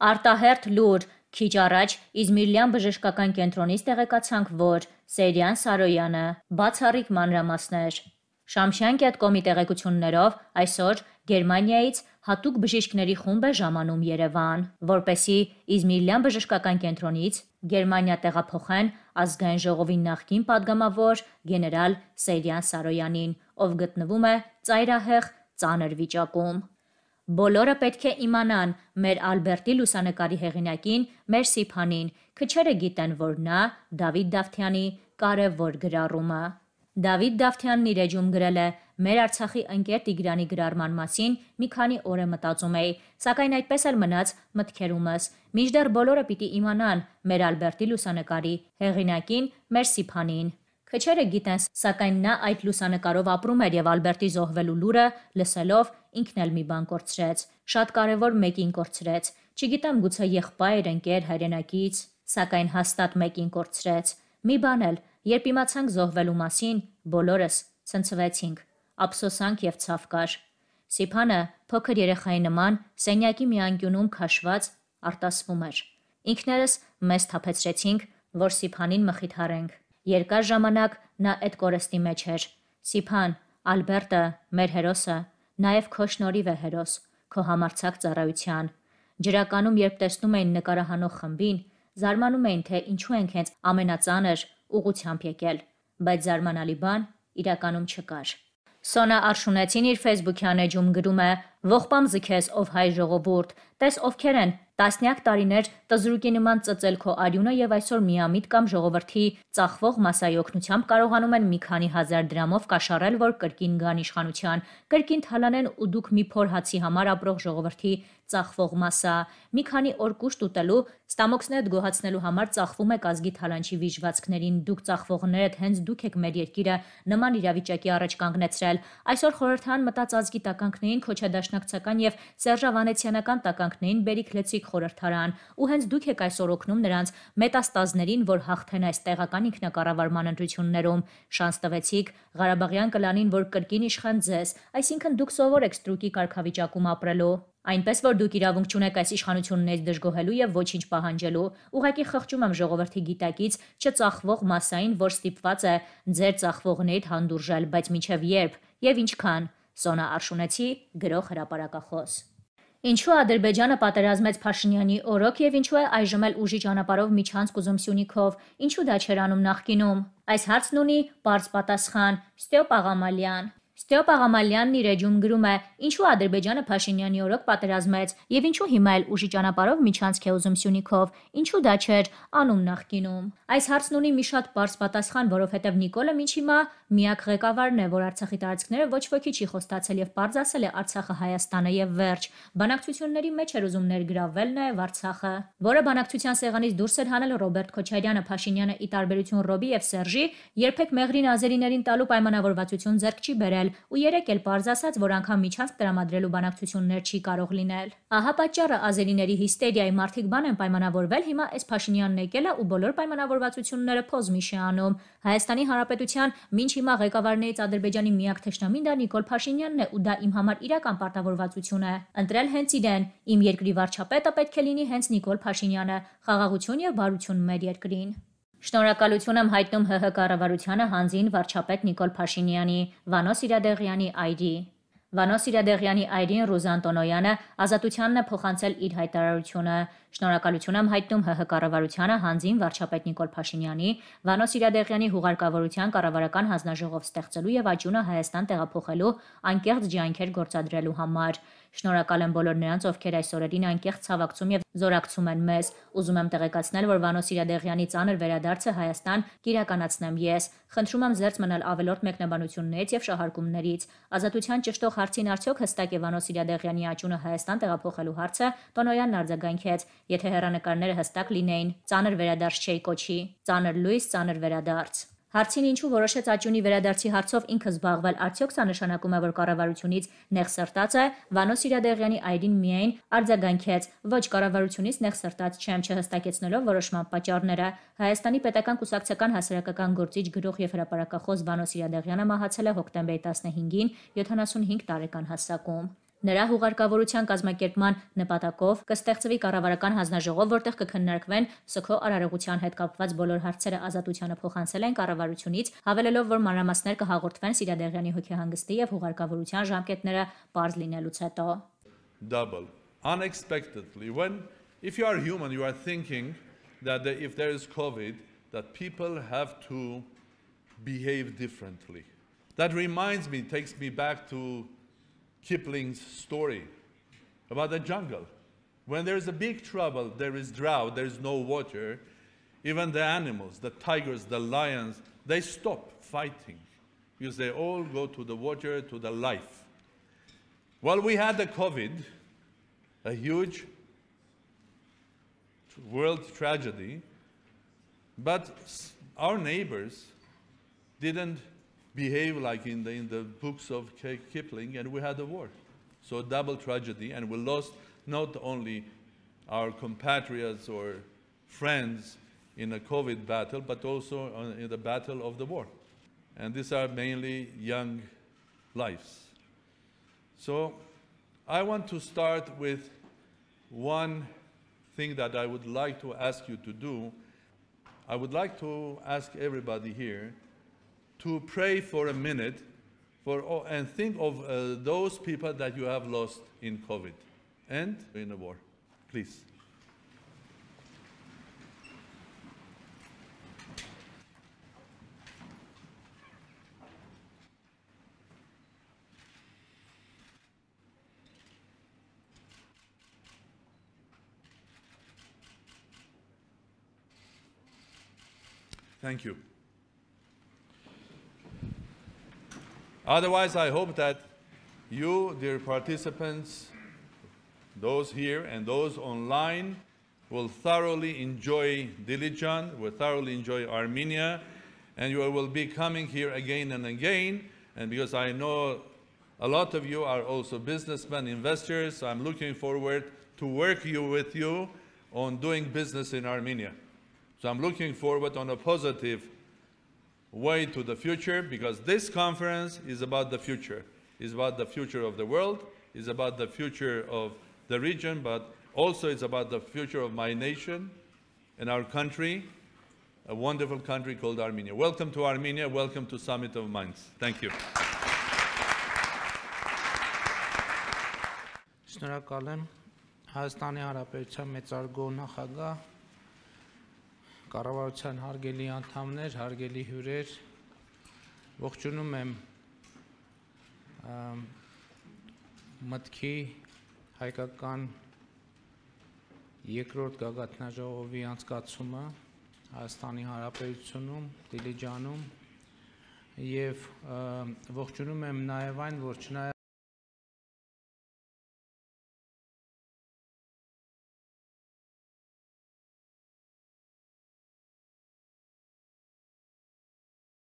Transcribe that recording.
Արտահերթ լուր Քիչ առաջ Իզմիրլյան բժշկական կենտրոնից տեղեկացանք, որ Սերյան Սարոյանը բացառիկ մանրամասներ Շամշյան.com-ի տեղեկություններով այսօր Գերմանիայից հատուկ բժիշկների խումբ է ժամանում Երևան, որպեսի Իզմիրլյան բժշկական կենտրոնից Գերմանիա տեղափոխեն ազգային ժողովի նախկին падգամավոր գեներալ Սերյան Սարոյանին, ով գտնվում է ծայրահեղ ծանր վիճակում։ Բոլորը պետք է իմանան մեր Ալբերտի լուսանկարի հեղինակին, մեր Սիփանին, քչերը գիտեն, որ նա Դավիթ Դավթյանի կարևոր գրառում է։ Դավիթ Դավթյանն իր էջում գրել է. «Մեր Արցախի ընկեր Տիգրանի գրառման մասին մի քանի օր է մտածում էի, սակայն այդպես էլ մնաց մտքերումս։ Միջդեռ բոլորը պիտի իմանան մեր Ալբերտի լուսանկարի հեղինակին, մեր Սիփանին»։ Քչերը գիտեն, սակայն նա այդ լուսանկարով ապրում էր եւ Ալբերտի զոհվելու լուրը լսելով ինքն էլ մի բան կորցրեց։ Շատ կարևոր մեկին կորցրեց։ Չգիտեմ գուցե եղբայր, ընկեր, հայրենակից, սակայն հաստատ մեկին կորցրեց։ Մի բան էլ, երբ իմացանք զոհվելու մասին, բոլորս ցնցվեցինք, ափսոսանք եւ ցավ կար։ Սիփանը փոքր երեխայի նման սենյակի մի անկյունում քաշված արտասվում էր։ Ինքներս մեզ թափեցրեցինք, որ Սիփանին մխիթարենք։ Երկար ժամանակ նա այդ կորստի մեջ էր։ Սիփան, Ալբերտը, մեր հերոսը, նաև քո շնորհիվ է հերոս, քո համարցակ ծառայության։ Ջրականում երբ տեսնում էին նկարահանող խմբին, զարմանում էին, թե ինչու ենք հենց ամենածանր ուղությամբ եկել, բայց զարմանալի բան իրականում չկար։ Սոնա Արշունեցին իր Facebook-յան էջում գրում է Ողբամզի քեզ, ով հայ ժողովուրդ, տես ովքեր են տասնյակ տարիներ տզրուկի նման ծծել քո արյունը եւ այսօր միամիտ կամ ժողովրդի ծախվող massայի օգնությամբ կարողանում են մի քանի հազար դրամով կաշառել, որ կրկին գան իշխանության, կրկին թալանեն ու դուք մի փոր հացի համար ապրող ժողովրդի ծախվող massա, մի քանի օր կուշտ ուտելու, ստամոքսներդ գոհացնելու համար ծախվում եք ազգի թալանչի վիճվածքներին, դուք ծախվողներդ հենց դուք եք մեր երկիրը նման իրավիճակի առաջ կանգնեցրել։ Այսօր խորհրդան մտած ազգի տականքներին քոչադաշ դաշնակցական եւ սերժավանեցյանական տականքներին բերիք լեցիկ խորհրդարան, ու հենց դուք եք այսօր օգնում նրանց մետաստազներին, որ հաղթեն այս տեղական ինքնակառավարման ընտրություններում։ Շանս տվեցիք Ղարաբաղյան կլանին, որ կրկին իշխան ձեզ, այսինքն դուք սովոր եք ստրուկի կարգավիճակում ապրելու։ Այնպես որ դուք իրավունք չունեք այս իշխանություններից դժգոհելու եւ ոչինչ պահանջելու, ուղղակի խղճում եմ ժողովրդի գիտակից չծախվող մասային, որ ստիպված է ձեր ծախվողներիդ հանդուրժալ, բայց միջև երբ եւ ինչքան Սոնա Արշունեցի գրող հրապարակախոս։ Ինչու Ադրբեջանը պատերազմեց Փաշինյանի օրոք եւ ինչու է այժմ էլ ուժի ճանապարով միջանց կուզում Սյունիքով, ինչու դա չեր անում նախկինում։ Այս հարցն ունի բարձ պատասխան՝ Ստեփ Աղամալյան։ Ստեփ Աղամալյանն իր էջում գրում է. «Ինչու Ադրբեջանը Փաշինյանի օրոք պատերազմեց եւ ինչու հիմա էլ ուժի ճանապարով միջանցք է ուզում Սյունիքով։ Ինչու դա չէր անում նախկինում»։ Այս հարցն ունի մի շատ բարձ պատասխան, որովհետեւ Նիկոլը մինչ հիմա միակ ղեկավարն է, որ Արցախի տարածքները ոչ ոքի չի խոստացել եւ բարձ ասել է Արցախը Հայաստանը եւ վերջ։ Բանակցությունների մեջ էր ուզում ներգրավվել նաեւ Արցախը, որը բանակցության սեղանից դուրս էր հանել Ռոբերտ Քոչարյանը, Փաշինյանը՝ ի տարբերություն Ռոբի եւ Սերժի, երբեք մեղրին ազերիներին տալու պայմանավորվածություն ձեռք չի բերել լինել ու երեք էլ բարձ ասաց, որ անգամ միջանցք տրամադրելու բանակցություններ չի կարող լինել։ Ահա պատճառը ազերիների հիստերիայի մարդիկ բան են պայմանավորվել հիմա այս Փաշինյանն եկել է ու բոլոր պայմանավորվածությունները փոզմիշ է անում։ Հայաստանի Հանրապետության ոչ հիմա ղեկավարներից Ադրբեջանի միակ թշնամին դա Նիկոլ Փաշինյանն է ու դա իմ համար իրական պարտավորվածություն է։ Ընտրել հենց իրեն։ Իմ երկրի վարչապետը պետք է լինի հենց Նիկոլ Փաշինյանը։ Խաղաղություն եւ բարություն մեր երկրին։ Շնորհակալություն եմ հայտնում ՀՀ կառավարությանը հանձին վարչապետ Նիկոլ Փաշինյանի, Վանոս Իրադեղյանի այրի։ Վանոս Իրադեղյանի այրին Ռուզան Տոնոյանը ազատությանն է փոխանցել իր հայտարարությունը, Շնորհակալություն եմ հայտնում ՀՀ կառավարությանը, հանձին վարչապետ Նիկոլ Փաշինյանի, Վանոս Իրադեղյանի հուղարկավորության կառավարական հանձնաժողով ստեղծելու եւ աճյունը Հայաստան տեղափոխելու անկեղծ ջանքեր գործադրելու համար։ Շնորհակալ եմ բոլոր նրանց, ովքեր այս օրերին անկեղծ ցավակցում եւ զորակցում են մեզ։ Ուզում եմ տեղեկացնել, որ Վանոս Իրադեղյանի ծանր վերադարձը Հայաստան կիրականացնեմ ես։ Խնդրում եմ զերծ մնալ ավելորդ մեկնաբանություններից եւ շահարկումներից։ Ազատության ճշտող հարցին արդյոք հստակ է Վանոս Իրադեղյանի աճունը Հայաստան տեղափոխելու հարցը Տոնոյանն արձագանքեց։ Եթե հերանեկարները հստակ լինեին, ծանր վերադարձ չէի կոչի, ծանր լույս, ծանր վերադարձ։ Հարցին ինչու որոշեց Աճյունի վերադարձի հարցով ինքը զբաղվել, արդյոք սա նշանակում է, որ կառավարությունից նեղսրտած է, Վանոս Սիրադեղյանի այրին միայն արձագանքեց, ոչ կառավարությունից նեղսրտած չեմ, չհստակեցնելով որոշման պատճառները։ Հայաստանի պետական կուսակցական հասարակական գործիչ գրող եւ հրապարակախոս Վանոս Սիրադեղյանը մահացել է հոկտեմբերի 15-ին 75 տարեկան հասակում։ Նրա հուղարկավորության կազմակերպման նպատակով կստեղծվի կառավարական հանձնաժողով, որտեղ կքննարկվեն ՍՔՕ արարողության հետ կապված բոլոր հարցերը ազատությանը փոխանցել են կառավարությունից, հավելելով, որ մանրամասներ կհաղորդվեն Սիրադեղյանի հոգեհանգստի եւ հուղարկավորության ժամկետները པարզ լինելուց հետո։ Double unexpectedly when if you are human you are thinking that the, if there is covid that people have to behave differently. That reminds me takes me back to Kipling's story about the jungle. When there is a big trouble, there is drought, there is no water, even the animals, the tigers, the lions, they stop fighting because they all go to the water, to the life. Well, we had the COVID, a huge world tragedy, but our neighbors didn't behave like in the, in the books of Kipling, and we had a war. So a double tragedy, and we lost not only our compatriots or friends in a COVID battle, but also uh, in the battle of the war. And these are mainly young lives. So I want to start with one thing that I would like to ask you to do. I would like to ask everybody here to pray for a minute for, oh, and think of uh, those people that you have lost in COVID and in the war. Please. Thank you. Otherwise, I hope that you, dear participants, those here and those online, will thoroughly enjoy Dilijan, will thoroughly enjoy Armenia, and you will be coming here again and again. And because I know a lot of you are also businessmen, investors, so I'm looking forward to work you with you on doing business in Armenia. So I'm looking forward on a positive way to the future because this conference is about the future. It's about the future of the world, it's about the future of the region, but also it's about the future of my nation and our country, a wonderful country called Armenia. Welcome to Armenia, welcome to Summit of Minds. Thank you. Շնորհակալ եմ Հայաստանի Հանրապետության նախագահ կառավարության հարգելի անդամներ, հարգելի հյուրեր, ողջունում եմ մտքի հայկական երկրորդ գագաթնաժողովի անցկացումը Հայաստանի Հանրապետությունում, Դիլիջանում եւ ողջունում եմ նաեւ այն, որ չնայած